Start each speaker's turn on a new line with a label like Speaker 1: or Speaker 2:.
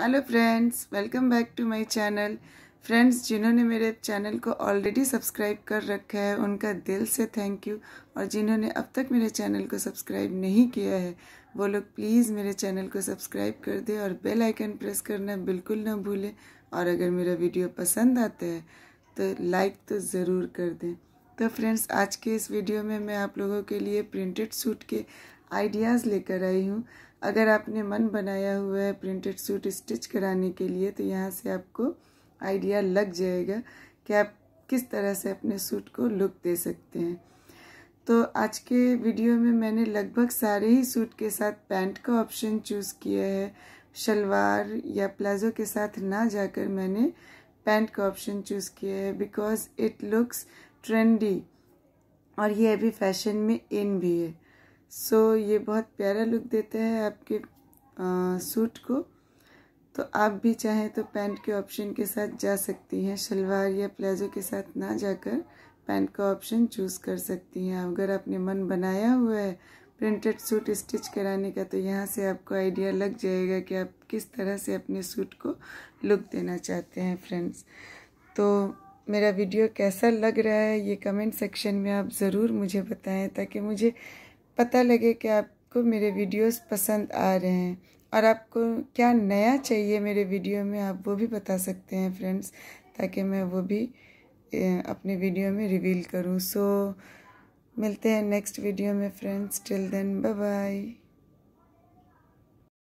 Speaker 1: hello friends welcome back to my channel friends जिन्होंने मेरे channel को ऑलरेडी सब्सक्राइब कर रखा है उनका दिल से थैंक यू और जिन्होंने अब तक मेरे चैनल को सब्सक्राइब नहीं किया है वो लोग प्लीज़ मेरे चैनल को सब्सक्राइब कर दें और बेल आइकन प्रेस करना बिल्कुल ना भूलें और अगर मेरा वीडियो पसंद आता है तो लाइक तो ज़रूर कर दें तो फ्रेंड्स आज के इस वीडियो में मैं आप लोगों के लिए प्रिंटेड सूट के आइडियाज़ लेकर आई हूँ अगर आपने मन बनाया हुआ है प्रिंटेड सूट स्टिच कराने के लिए तो यहाँ से आपको आइडिया लग जाएगा कि आप किस तरह से अपने सूट को लुक दे सकते हैं तो आज के वीडियो में मैंने लगभग सारे ही सूट के साथ पैंट का ऑप्शन चूज़ किया है शलवार या प्लाजो के साथ ना जाकर मैंने पैंट का ऑप्शन चूज़ किया है बिकॉज इट लुक्स ट्रेंडी और ये अभी फैशन में इन भी है सो so, ये बहुत प्यारा लुक देता है आपके आ, सूट को तो आप भी चाहें तो पैंट के ऑप्शन के साथ जा सकती हैं शलवार या प्लाजो के साथ ना जाकर पैंट का ऑप्शन चूज़ कर सकती हैं अगर आपने मन बनाया हुआ है प्रिंटेड सूट स्टिच कराने का तो यहाँ से आपको आइडिया लग जाएगा कि आप किस तरह से अपने सूट को लुक देना चाहते हैं फ्रेंड्स तो मेरा वीडियो कैसा लग रहा है ये कमेंट सेक्शन में आप ज़रूर मुझे बताएं ताकि मुझे पता लगे कि आपको मेरे वीडियोस पसंद आ रहे हैं और आपको क्या नया चाहिए मेरे वीडियो में आप वो भी बता सकते हैं फ्रेंड्स ताकि मैं वो भी अपने वीडियो में रिवील करूँ सो so, मिलते हैं नेक्स्ट वीडियो में friends till then bye bye